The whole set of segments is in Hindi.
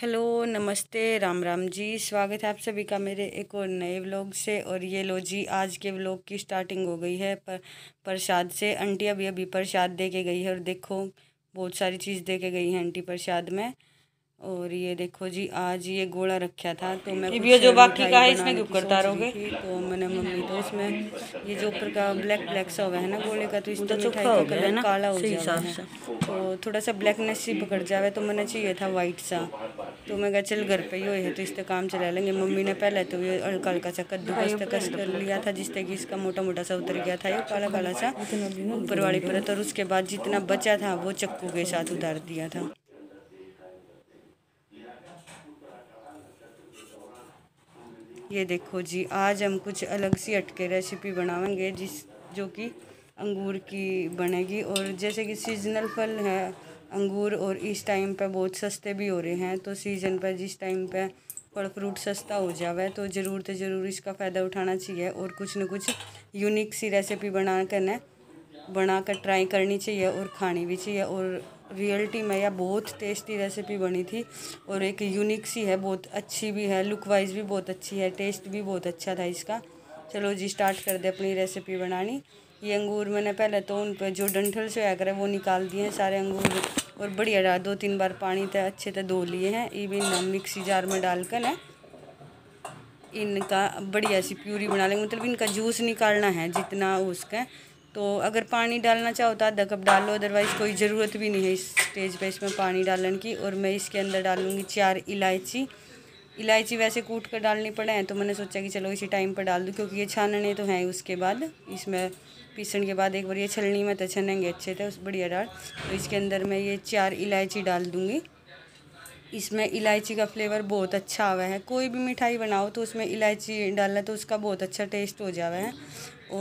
हेलो नमस्ते राम राम जी स्वागत है आप सभी का मेरे एक और नए व्लॉग से और ये लो जी आज के व्लॉग की स्टार्टिंग हो गई है पर प्रसाद से आंटी अभी अभी प्रसाद दे के गई है और देखो बहुत सारी चीज़ दे के गई है आंटी प्रसाद में और ये देखो जी आज ये गोला रखा था तो मैं ये जो बाकी का है इसमें क्यों करता रहोगे तो मैंने मम्मी तो इसमें ये जो ऊपर का ब्लैक ब्लैक सा हुआ है ना गोले का तो इसका तो मिठाई ना काला हो जाता है तो थोड़ा सा ब्लैकनेस ही पकड़ जावे तो मैंने चाहिए था वाइट सा तो मैं क्या चल घर पे ही है तो इससे काम चला लेंगे मम्मी ने पहले तो ये हल्का हल्का सा कद्दू का कस कर लिया था जिससे कि इसका मोटा मोटा सा उतर गया था ये काला काला सा ऊपर वाली परत और उसके बाद जितना बचा था वो चक्कू के साथ उतार दिया था ये देखो जी आज हम कुछ अलग सी अटके रेसिपी बनावेंगे जिस जो कि अंगूर की बनेगी और जैसे कि सीजनल फल है अंगूर और इस टाइम पे बहुत सस्ते भी हो रहे हैं तो सीज़न पर जिस टाइम पे फल फ्रूट सस्ता हो जावे तो ज़रूर तो ज़रूर इसका फ़ायदा उठाना चाहिए और कुछ न कुछ यूनिक सी रेसिपी बना कर बना कर ट्राई करनी चाहिए और खानी भी चाहिए और रियलिटी में यह बहुत टेस्टी रेसिपी बनी थी और एक यूनिक सी है बहुत अच्छी भी है लुक वाइज भी बहुत अच्छी है टेस्ट भी बहुत अच्छा था इसका चलो जी स्टार्ट कर दे अपनी रेसिपी बनानी ये अंगूर मैंने पहले तो उन पर जो डंठल से आकर वो निकाल दिए हैं सारे अंगूर और बढ़िया दो तीन बार पानी तो अच्छे से धो लिए हैं इवन मिक्सी जार में डालकर ना इनका बढ़िया सी प्यूरी बना लेंगे मतलब इनका जूस निकालना है जितना उसका तो अगर पानी डालना चाहो तो आधा कप डालो अदरवाइज़ कोई ज़रूरत भी नहीं है इस स्टेज पे इसमें पानी डालने की और मैं इसके अंदर डालूँगी चार इलायची इलायची वैसे कूट कर डालनी पड़े हैं तो मैंने सोचा कि चलो इसी टाइम पर डाल दूँ क्योंकि ये छानने तो हैं उसके बाद इसमें पीसण के बाद एक बार ये छलनी में तो छनेंगे अच्छे थे उस बढ़िया डाल तो इसके अंदर मैं ये चार इलायची डाल दूँगी इसमें इलायची का फ्लेवर बहुत अच्छा आवा है कोई भी मिठाई बनाओ तो उसमें इलायची डालना तो उसका बहुत अच्छा टेस्ट हो जावा है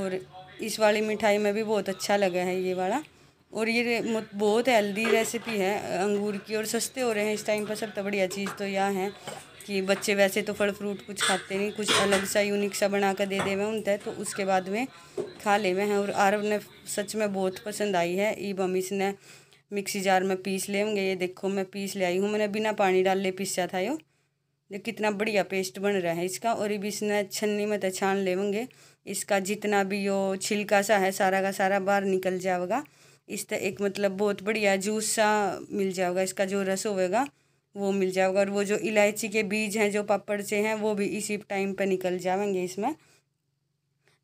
और इस वाली मिठाई में भी बहुत अच्छा लगा है ये वाला और ये बहुत हेल्दी रेसिपी है अंगूर की और सस्ते हो रहे हैं इस टाइम पर सबसे तो बढ़िया चीज़ तो यह है कि बच्चे वैसे तो फल फ्रूट कुछ खाते नहीं कुछ अलग सा यूनिक सा बना कर दे देवे उनते तो उसके बाद में खा ले हैं और आरव ने सच में बहुत पसंद आई है ई बम ने मिक्सी जार में पीस ले होंगे ये देखो मैं पीस ले आई हूँ मैंने बिना पानी डाल ले पीसा था यो ये कितना बढ़िया पेस्ट बन रहा है इसका और ये भी इसने छन्नी में तो छान होंगे इसका जितना भी यो छिलका सा है सारा का सारा बाहर निकल जाएगा इस तरह एक मतलब बहुत बढ़िया जूस सा मिल जाएगा इसका जो रस होगा वो मिल जाएगा और वो जो इलायची के बीज हैं जो पापड़ से हैं वो भी इसी टाइम पर निकल जाएंगे इसमें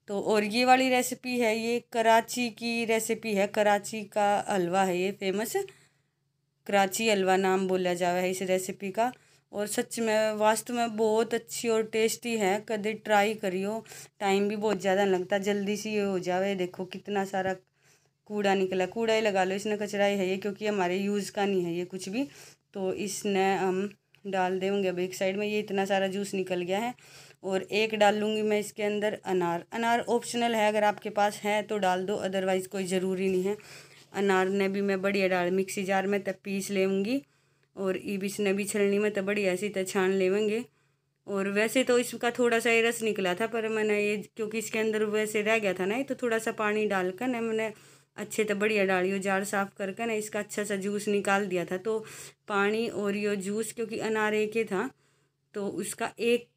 तो और ये वाली रेसिपी है ये कराची की रेसिपी है कराची का हलवा है ये फेमस कराची हलवा नाम बोला जावा है इस रेसिपी का और सच में वास्तव में बहुत अच्छी और टेस्टी है कभी ट्राई करियो टाइम भी बहुत ज़्यादा लगता जल्दी सी ये हो जावे देखो कितना सारा कूड़ा निकला कूड़ा ही लगा लो इसने कचरा ही है ये क्योंकि हमारे यूज़ का नहीं है ये कुछ भी तो इसने हम डाल देंगे अब एक साइड में ये इतना सारा जूस निकल गया है और एक डाल लूँगी मैं इसके अंदर अनार अनार ऑप्शनल है अगर आपके पास है तो डाल दो अदरवाइज़ कोई ज़रूरी नहीं है अनार ने भी मैं बढ़िया डाल मिक्सी जार में तब पीस लेंगी और ई ने भी छलनी में तो बढ़िया सी तो छान लेवेंगे और वैसे तो इसका थोड़ा सा ये रस निकला था पर मैंने ये क्योंकि इसके अंदर वैसे रह गया था ना ये तो थोड़ा सा पानी डाल कर ना मैंने अच्छे तो बढ़िया डालियो जार साफ़ करके ना इसका अच्छा सा जूस निकाल दिया था तो पानी और यो जूस क्योंकि अनार एक ही था तो उसका एक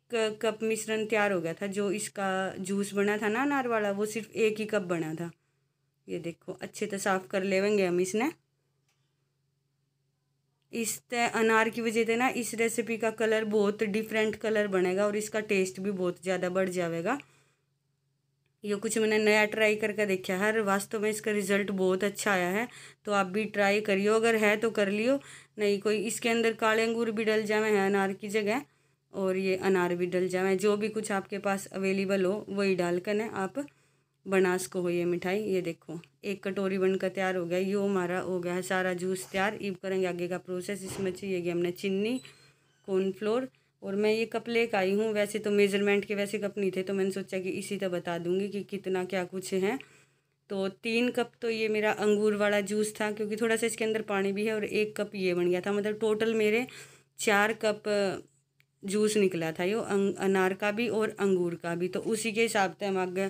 कप मिश्रण तैयार हो गया था जो इसका जूस बना था ना अनार वाला वो सिर्फ एक ही कप बना था ये देखो अच्छे तो साफ़ कर लेवेंगे हम इसने इस अनार की वजह से ना इस रेसिपी का कलर बहुत डिफरेंट कलर बनेगा और इसका टेस्ट भी बहुत ज़्यादा बढ़ जाएगा ये कुछ मैंने नया ट्राई करके देखा है वास्तव में इसका रिज़ल्ट बहुत अच्छा आया है तो आप भी ट्राई करियो अगर है तो कर लियो नहीं कोई इसके अंदर काले अंगूर भी डल जाए हैं अनार की जगह और ये अनार भी डल जाए जो भी कुछ आपके पास अवेलेबल हो वही डाल कर आप बनास को हो ये मिठाई ये देखो एक कटोरी बनकर तैयार हो गया ये हमारा हो गया है सारा जूस तैयार इब करेंगे आगे का प्रोसेस इसमें कि हमने चीनी कॉर्नफ्लोर और मैं ये कप लेकर आई हूँ वैसे तो मेज़रमेंट के वैसे कप नहीं थे तो मैंने सोचा कि इसी तरह बता दूँगी कि कितना क्या कुछ है तो तीन कप तो ये मेरा अंगूर वाला जूस था क्योंकि थोड़ा सा इसके अंदर पानी भी है और एक कप ये बन गया था मतलब टोटल मेरे चार कप जूस निकला था ये अं, अनार का भी और अंगूर का भी तो उसी के हिसाब से हम आगे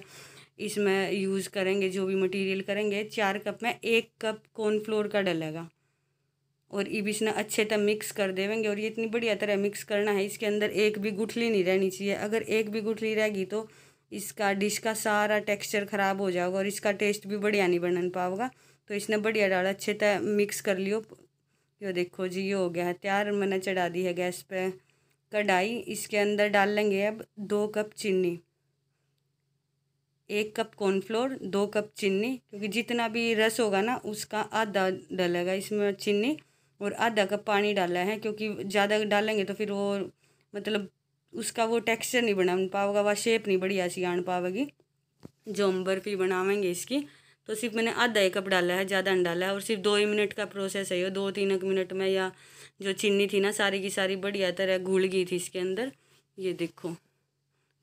इसमें यूज़ करेंगे जो भी मटेरियल करेंगे चार कप में एक कप कॉर्नफ्लोर का डलेगा और ये भी इसमें अच्छे तरह मिक्स कर देवेंगे और ये इतनी बढ़िया तरह मिक्स करना है इसके अंदर एक भी गुठली नहीं रहनी चाहिए अगर एक भी गुठली रहेगी तो इसका डिश का सारा टेक्स्चर ख़राब हो जाएगा और इसका टेस्ट भी बढ़िया नहीं बन पाओगा तो इसने बढ़िया डाल अच्छे तरह मिक्स कर लियो यो देखो जी ये हो गया है तैयार मैंने चढ़ा दी है गैस पर कढ़ाई इसके अंदर डाल लेंगे अब दो कप चीनी एक कप कॉर्नफ्लोर दो कप चीनी क्योंकि जितना भी रस होगा ना उसका आधा डालेगा इसमें चीनी और आधा कप पानी डाला है क्योंकि ज़्यादा डालेंगे तो फिर वो मतलब उसका वो टेक्सचर नहीं बना पाओगा वह शेप नहीं बढ़िया सी आन पाओगी जो हम बर्फ़ी बनावेंगे इसकी तो सिर्फ मैंने आधा एक कप डाला है ज़्यादा नहीं डाला है और सिर्फ दो ही मिनट का प्रोसेस है ये दो तीन एक मिनट में या जो चीनी थी ना सारी की सारी बढ़िया तरह घुल गई थी इसके अंदर ये देखो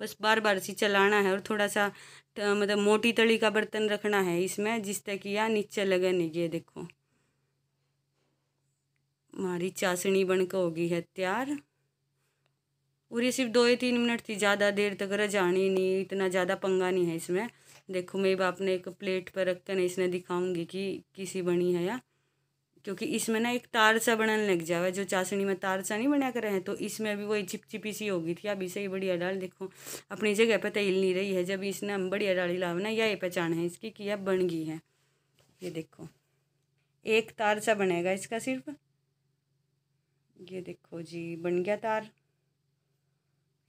बस बार बार इसी चलाना है और थोड़ा सा तो मतलब मोटी तली का बर्तन रखना है इसमें जिस यह नीचे लगे नहीं ये देखो हमारी चाशनी बनकर होगी है तैयार और ये सिर्फ दो या तीन मिनट थी ज़्यादा देर तक रजानी नहीं इतना ज़्यादा पंगा नहीं है इसमें देखो मैं बाप ने एक प्लेट पर रख कर इसने दिखाऊंगी कि किसी बनी है या क्योंकि इसमें ना एक तार सा बनने लग जावा जो चाशनी में तार सा नहीं बना कर रहे हैं तो इसमें अभी वही चिपचिपी सी होगी थी अभी इसे ही बढ़िया डाल देखो अपनी जगह पर तेल नहीं रही है जब इसने हम बढ़िया डाली लावना यह ये पहचान है इसकी कि यह बन गई है ये देखो एक तार सा बनेगा इसका सिर्फ ये देखो जी बन गया तार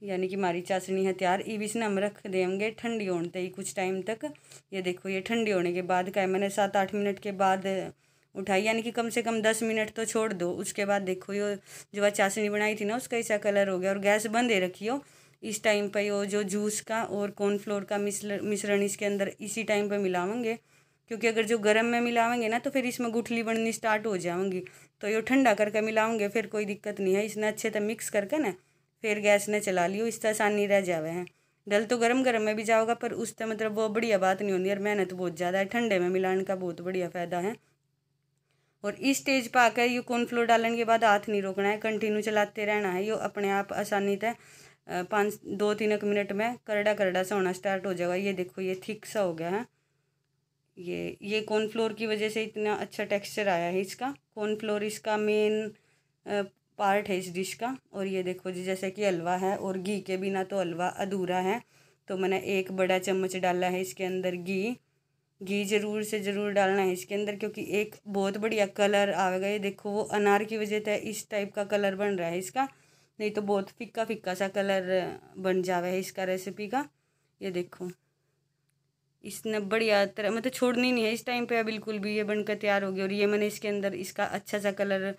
यानी कि हमारी चाशनी है तैयार इब इसने हम रख देंगे ठंडी होने तक कुछ टाइम तक ये देखो ये ठंडी होने के बाद का है मैंने सात आठ मिनट के बाद उठाई यानी कि कम से कम दस मिनट तो छोड़ दो उसके बाद देखो यो जो चाशनी बनाई थी ना उसका ऐसा कलर हो गया और गैस बंद ही रखियो इस टाइम पर यो जो जूस का और कॉर्नफ्लोर का मिश्रण इसके अंदर इसी टाइम पर मिलावेंगे क्योंकि अगर जो गर्म में मिलावेंगे ना तो फिर इसमें गुठली बननी स्टार्ट हो जाऊँगी तो यो ठंडा करके मिलाऊंगे फिर कोई दिक्कत नहीं है इसने अच्छे से मिक्स करके ना फिर गैस ने चला लियो इस तरह आसानी रह जावे हैं डल तो गर्म गर्म में भी जाओगा पर उस तरह मतलब वो बढ़िया बात नहीं होती और मेहनत बहुत ज़्यादा है ठंडे में मिलाने का बहुत बढ़िया फ़ायदा है और इस स्टेज पर आकर ये फ्लोर डालने के बाद हाथ नहीं रोकना है कंटिन्यू चलाते रहना है ये अपने आप आसानी से पाँच दो तीन एक मिनट में करड़ा करड़ा सा होना स्टार्ट हो जाएगा ये देखो ये थिक सा हो गया है ये ये कॉर्नफ्लोर की वजह से इतना अच्छा टेक्सचर आया है इसका कॉर्नफ्लोर इसका मेन पार्ट है इस डिश का और ये देखो जी जैसे कि हलवा है और घी के बिना तो हलवा अधूरा है तो मैंने एक बड़ा चम्मच डाला है इसके अंदर घी घी ज़रूर से ज़रूर डालना है इसके अंदर क्योंकि एक बहुत बढ़िया कलर आएगा ये देखो वो अनार की वजह से इस टाइप का कलर बन रहा है इसका नहीं तो बहुत फिक्का फिक्का सा कलर बन जावे है इसका रेसिपी का ये देखो इसने बढ़िया तरह मतलब छोड़नी नहीं है इस टाइम पे बिल्कुल भी ये बनकर तैयार होगी और ये मैंने इसके अंदर इसका अच्छा सा कलर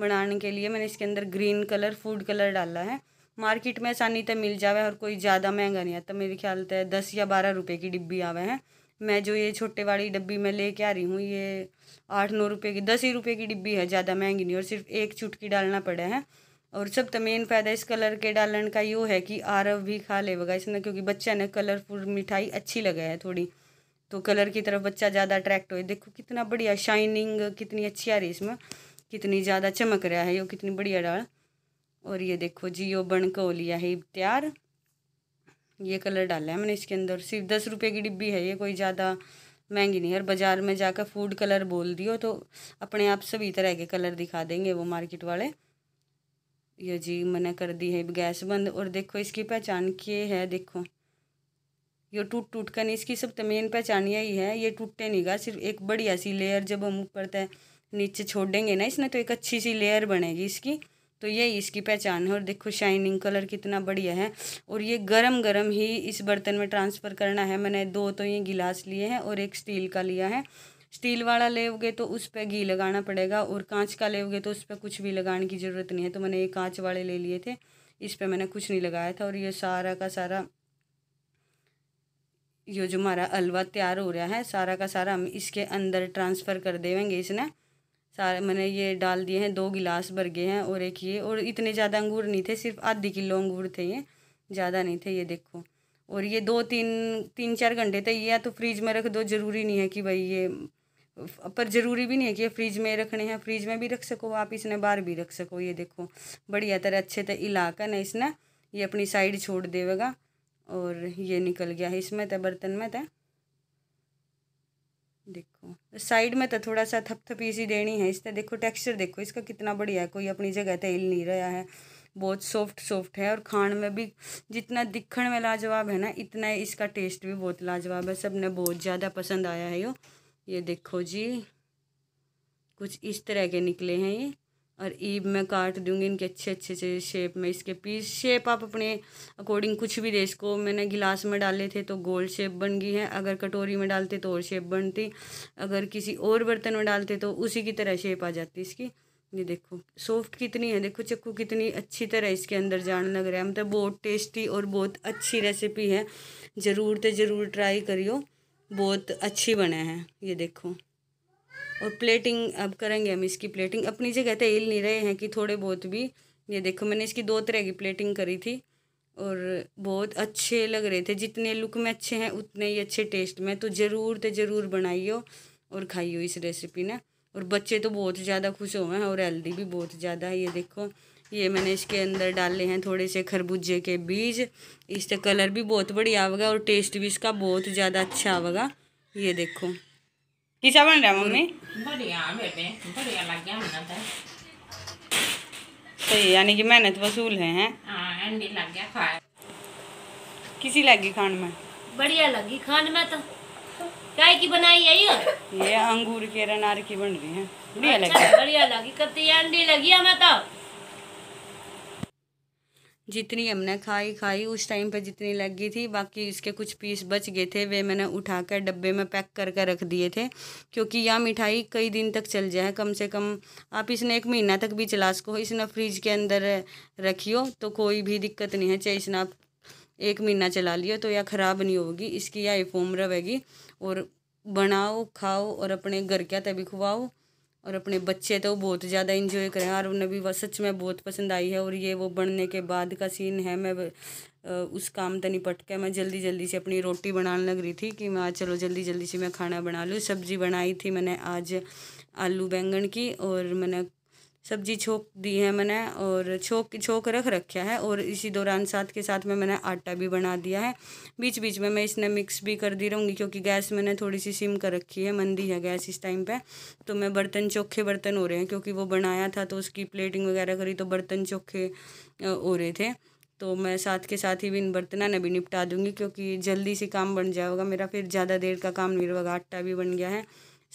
बनाने के लिए मैंने इसके अंदर ग्रीन कलर फूड कलर डाला है मार्केट में आसानी तो मिल जावे और कोई ज़्यादा महंगा नहीं आता मेरे ख्याल से दस या बारह रुपये की डिब्बी आवे हैं मैं जो ये छोटे वाली डब्बी में लेके आ रही हूँ ये आठ नौ रुपये की दस ही रुपये की डिब्बी है ज़्यादा महंगी नहीं और सिर्फ एक चुटकी डालना पड़ा है और सब तो मेन फ़ायदा इस कलर के डालन का यो है कि आरव भी खा लेगा इसने क्योंकि बच्चा ने कलरफुल मिठाई अच्छी लगा है थोड़ी तो कलर की तरफ बच्चा ज़्यादा अट्रैक्ट हो देखो कितना बढ़िया शाइनिंग कितनी अच्छी आ रही इसमें कितनी ज़्यादा चमक रहा है यो कितनी बढ़िया डाल और ये देखो जी यो बन को लिया है तैयार ये कलर डाला है मैंने इसके अंदर सिर्फ दस रुपये की डिब्बी है ये कोई ज़्यादा महंगी नहीं है और बाज़ार में जाकर फूड कलर बोल दियो तो अपने आप सभी तरह के कलर दिखा देंगे वो मार्केट वाले ये जी मैंने कर दी है गैस बंद और देखो इसकी पहचान के है देखो ये टूट टूट कर नहीं इसकी सब तो मेन पहचानिया ही है ये टूटे नहीं गा सिर्फ एक बढ़िया सी लेयर जब हम ऊपर तय नीचे छोड़ देंगे ना इसने तो एक अच्छी सी लेयर बनेगी इसकी तो ये इसकी पहचान है और देखो शाइनिंग कलर कितना बढ़िया है और ये गरम गरम ही इस बर्तन में ट्रांसफ़र करना है मैंने दो तो ये गिलास लिए हैं और एक स्टील का लिया है स्टील वाला लेगे तो उस पर घी लगाना पड़ेगा और कांच का लेगे तो उस पर कुछ भी लगाने की ज़रूरत नहीं है तो मैंने ये कांच वाले ले लिए थे इस पर मैंने कुछ नहीं लगाया था और ये सारा का सारा ये जो हमारा हलवा तैयार हो रहा है सारा का सारा हम इसके अंदर ट्रांसफ़र कर देवेंगे इसने सारे मैंने ये डाल दिए हैं दो गिलास भर गए हैं और एक ये और इतने ज़्यादा अंगूर नहीं थे सिर्फ आधी किलो अंगूर थे ये ज़्यादा नहीं थे ये देखो और ये दो तीन तीन चार घंटे तक या तो फ्रीज में रख दो ज़रूरी नहीं है कि भाई ये पर ज़रूरी भी नहीं है कि फ्रिज में रखने हैं फ्रिज में भी रख सको आप इसने बाहर भी रख सको ये देखो बढ़िया तरह अच्छे तरह इलाका ना इसने ये अपनी साइड छोड़ देवेगा और ये निकल गया है इसमें तो बर्तन में तो देखो साइड में तो थोड़ा सा थपथपी सी देनी है इसका देखो टेक्सचर देखो इसका कितना बढ़िया है कोई अपनी जगह तेल तो नहीं रहा है बहुत सॉफ्ट सॉफ्ट है और खाण में भी जितना दिखण में लाजवाब है ना इतना है इसका टेस्ट भी बहुत लाजवाब है सबने बहुत ज़्यादा पसंद आया है यो ये देखो जी कुछ इस तरह के निकले हैं ये और ईब मैं काट दूंगी इनके अच्छे अच्छे से शेप में इसके पीस शेप आप अपने अकॉर्डिंग कुछ भी दे इसको मैंने गिलास में डाले थे तो गोल शेप बन गई है अगर कटोरी में डालते तो और शेप बनती अगर किसी और बर्तन में डालते तो उसी की तरह शेप आ जाती इसकी ये देखो सॉफ्ट कितनी है देखो चक्कू कितनी अच्छी तरह इसके अंदर जान लग रहा है मतलब बहुत टेस्टी और बहुत अच्छी रेसिपी है ज़रूर तो ज़रूर ट्राई करियो बहुत अच्छी बने हैं ये देखो और प्लेटिंग अब करेंगे हम इसकी प्लेटिंग अपनी जगह तो हिल नहीं रहे हैं कि थोड़े बहुत भी ये देखो मैंने इसकी दो तरह की प्लेटिंग करी थी और बहुत अच्छे लग रहे थे जितने लुक में अच्छे हैं उतने ही अच्छे टेस्ट में तो ज़रूर तो ज़रूर बनाइयो और खाइयो इस रेसिपी ने और बच्चे तो बहुत ज़्यादा खुश हुए हैं और हेल्दी भी बहुत ज़्यादा है ये देखो ये मैंने इसके अंदर डाले हैं थोड़े से खरबूजे के बीज इसका कलर भी बहुत बढ़िया आवेगा और टेस्ट भी इसका बहुत ज़्यादा अच्छा आवेगा ये देखो किसा बन रहा मम्मी बढ़िया बेटे सही यानी कि मेहनत वसूल है हैं अंडी लग गया खा किसी लगी खान में बढ़िया लगी खान में तो काय की बनाई है ये अंगूर के अनार की बन रही है बढ़िया लगी बढ़िया लगी कत्ती अंडी लगी हमें तो जितनी हमने खाई खाई उस टाइम पे जितनी लग गई थी बाकी इसके कुछ पीस बच गए थे वे मैंने उठा कर डब्बे में पैक कर कर रख दिए थे क्योंकि यह मिठाई कई दिन तक चल जाए कम से कम आप इसने एक महीना तक भी चला सको इसने फ्रिज के अंदर रखियो तो कोई भी दिक्कत नहीं है चाहे इसने आप एक महीना चला लियो तो यह ख़राब नहीं होगी इसकी यह आईफोम रहेगी और बनाओ खाओ और अपने घर क्या तभी खुवाओ और अपने बच्चे तो बहुत ज़्यादा इंजॉय करें और उन्हें भी वह सच में बहुत पसंद आई है और ये वो बनने के बाद का सीन है मैं उस काम तो निपट के मैं जल्दी जल्दी से अपनी रोटी बनाने लग रही थी कि मैं आज चलो जल्दी जल्दी से मैं खाना बना लूँ सब्जी बनाई थी मैंने आज आलू बैंगन की और मैंने सब्जी छोक दी है मैंने और छोक छोक रख रखा है और इसी दौरान साथ के साथ में मैंने आटा भी बना दिया है बीच बीच में मैं इसने मिक्स भी कर दी रहूँगी क्योंकि गैस मैंने थोड़ी सी सिम कर रखी है मंदी है गैस इस टाइम पे तो मैं बर्तन चोखे बर्तन हो रहे हैं क्योंकि वो बनाया था तो उसकी प्लेटिंग वगैरह करी तो बर्तन चोखे हो रहे थे तो मैं साथ के साथ ही भी इन बर्तना ने भी निपटा दूँगी क्योंकि जल्दी से काम बन जाएगा मेरा फिर ज़्यादा देर का काम नहीं रहेगा आटा भी बन गया है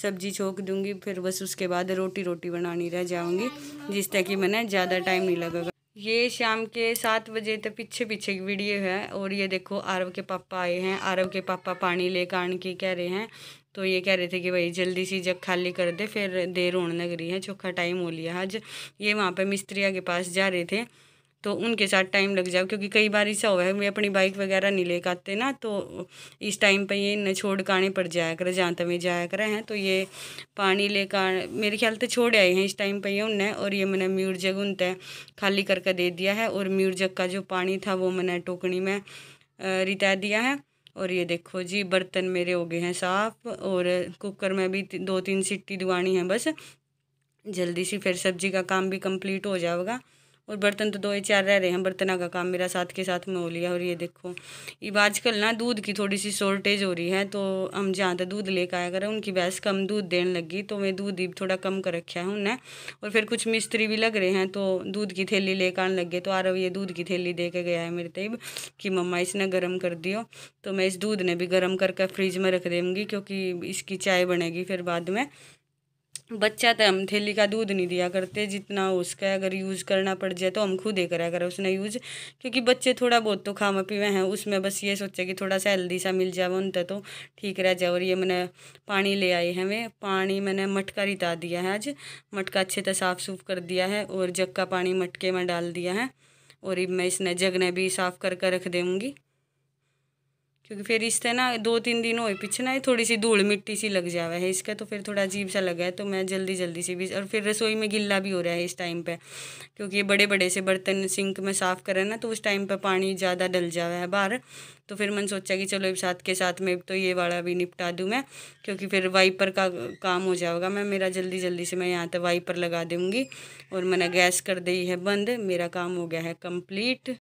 सब्जी छोंक दूंगी फिर बस उसके बाद रोटी रोटी बनानी रह जाऊँगी जिस तक कि मैंने ज़्यादा टाइम नहीं लगेगा ये शाम के सात बजे तक पीछे पीछे की वीडियो है और ये देखो आरव के पापा आए हैं आरव के पापा पानी ले कर आने के कह रहे हैं तो ये कह रहे थे कि भाई जल्दी सी जग खाली कर दे फिर देर होने लग रही है चोखा टाइम हो लिया आज ये वहाँ पे मिस्त्रिया के पास जा रहे थे तो उनके साथ टाइम लग जाए क्योंकि कई बार ऐसा हुआ है वे अपनी बाइक वगैरह नहीं लेकर आते ना तो इस टाइम पर ये न छोड़ कर आने पड़ जाया करें जहाँ तक जाया करें हैं तो ये पानी ले कर मेरे ख्याल से छोड़ आए हैं इस टाइम पर ये उनने और ये मैंने म्यूर जग उन खाली करके दे दिया है और म्यूर जग का जो पानी था वो मैंने टोकनी में रिता दिया है और ये देखो जी बर्तन मेरे हो गए हैं साफ और कुकर में भी दो तीन सीटी दुआनी है बस जल्दी सी फिर सब्जी का काम भी कंप्लीट हो जाएगा और बर्तन तो दो ही चार रह रहे हैं बर्तन का काम मेरा साथ के साथ में हो लिया और ये देखो अब आजकल ना दूध की थोड़ी सी शॉर्टेज हो रही है तो हम जहाँ तक दूध लेकर आया करें उनकी बहस कम दूध देने लगी तो मैं दूध ही थोड़ा कम कर रखा है उन्हें और फिर कुछ मिस्त्री भी लग रहे हैं तो दूध की थैली लेकर आने लग गए तो आरव ये दूध की थैली दे के गया है मेरे तेब कि मम्मा इसने गर्म कर दियो तो मैं इस दूध ने भी गर्म करके फ्रिज में रख देंगी क्योंकि इसकी चाय बनेगी फिर बाद में बच्चा तो हम थैली का दूध नहीं दिया करते जितना उसका अगर यूज़ करना पड़ जाए तो हम खुद ही करा करें उसने यूज़ क्योंकि बच्चे थोड़ा बहुत तो खामा पीवे हैं उसमें बस ये सोचे कि थोड़ा सा हेल्दी सा मिल जाए उन तो ठीक रह जाए और ये मैंने पानी ले आई है हमें पानी मैंने मटका रिता दिया है आज मटका अच्छे तरह साफ़ सूफ कर दिया है और जग का पानी मटके में डाल दिया है और मैं इसने जग ने भी साफ़ करके रख देंगी क्योंकि फिर इससे ना दो तीन दिन हो पीछे ना थोड़ी सी धूल मिट्टी सी लग जावा है इसका तो फिर थोड़ा अजीब सा लगा है तो मैं जल्दी जल्दी से भी और फिर रसोई में गिल्ला भी हो रहा है इस टाइम पे क्योंकि ये बड़े बड़े से बर्तन सिंक में साफ़ करें ना तो उस टाइम पे पानी ज़्यादा डल जावा है बाहर तो फिर मैंने सोचा कि चलो साथ के साथ में तो ये वाला भी निपटा दूँ मैं क्योंकि फिर वाइपर का काम हो जाएगा मैं मेरा जल्दी जल्दी से मैं यहाँ तक वाइपर लगा दूँगी और मैंने गैस कर दी है बंद मेरा काम हो गया है कम्प्लीट